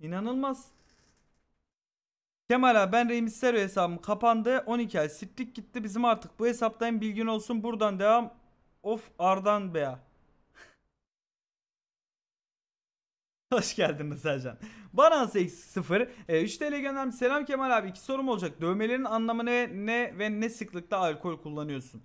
İnanılmaz. Kemal abi ben Remistero hesabım kapandı. 12 ay sittik gitti bizim artık. Bu hesaptayım bilgin olsun. Buradan devam. Of Ardan beya Hoş geldiniz Sercan. Baran 0 e, 3 TL göndermiş. Selam Kemal abi. iki sorum olacak. Dövmelerin anlamı ne, ne ve ne sıklıkta alkol kullanıyorsun?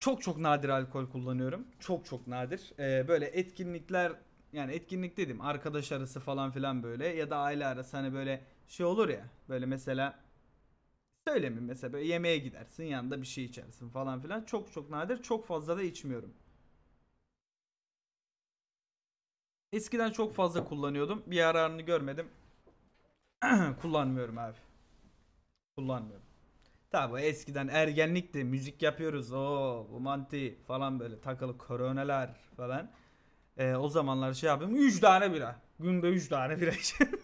Çok çok nadir alkol kullanıyorum. Çok çok nadir. E, böyle etkinlikler yani etkinlik dedim arkadaş arası falan filan böyle ya da aile arası hani böyle şey olur ya böyle mesela söylemeyeyim mesela böyle yemeğe gidersin yanında bir şey içersin falan filan çok çok nadir çok fazla da içmiyorum. Eskiden çok fazla kullanıyordum bir yararını görmedim kullanmıyorum abi kullanmıyorum. Tabi eskiden ergenlikti müzik yapıyoruz o bu manti falan böyle takılı koroneler falan. Ee, o zamanlar şey yapıyorum. 3 tane bira. Günde 3 tane bira içiyorum.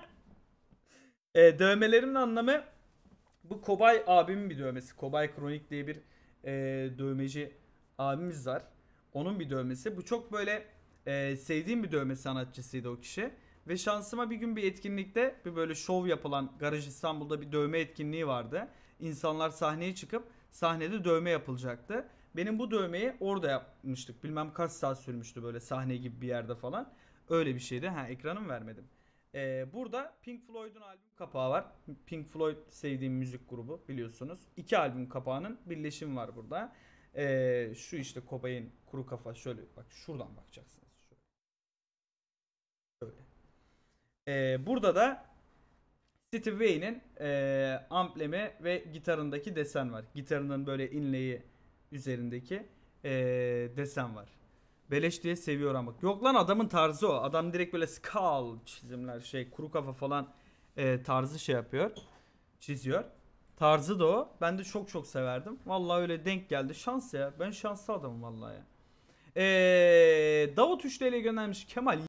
e, ee, dövmelerimin anlamı bu Kobay abimin bir dövmesi. Kobay Kronik diye bir e, dövmeci abimiz var. Onun bir dövmesi. Bu çok böyle e, sevdiğim bir dövme sanatçısıydı o kişi. Ve şansıma bir gün bir etkinlikte bir böyle şov yapılan Garaj İstanbul'da bir dövme etkinliği vardı. İnsanlar sahneye çıkıp sahnede dövme yapılacaktı. Benim bu dövmeyi orada yapmıştık. Bilmem kaç saat sürmüştü böyle sahne gibi bir yerde falan. Öyle bir şeydi. Ha ekranım vermedim. Ee, burada Pink Floyd'un albüm kapağı var. Pink Floyd sevdiğim müzik grubu biliyorsunuz. İki albüm kapağının birleşimi var burada. Ee, şu işte Cobain kuru kafa şöyle bak şuradan bakacaksınız. Şöyle. şöyle. Ee, burada da Steve Way'nin e, amblemi ve gitarındaki desen var. Gitarının böyle inleyi üzerindeki e, desen var. Beleş diye seviyor ama. Yok lan adamın tarzı o. Adam direkt böyle skull çizimler şey kuru kafa falan e, tarzı şey yapıyor. Çiziyor. Tarzı da o. Ben de çok çok severdim. Vallahi öyle denk geldi. Şans ya. Ben şanslı adamım vallahi ya. Ee, Davut 3 ile göndermiş Kemal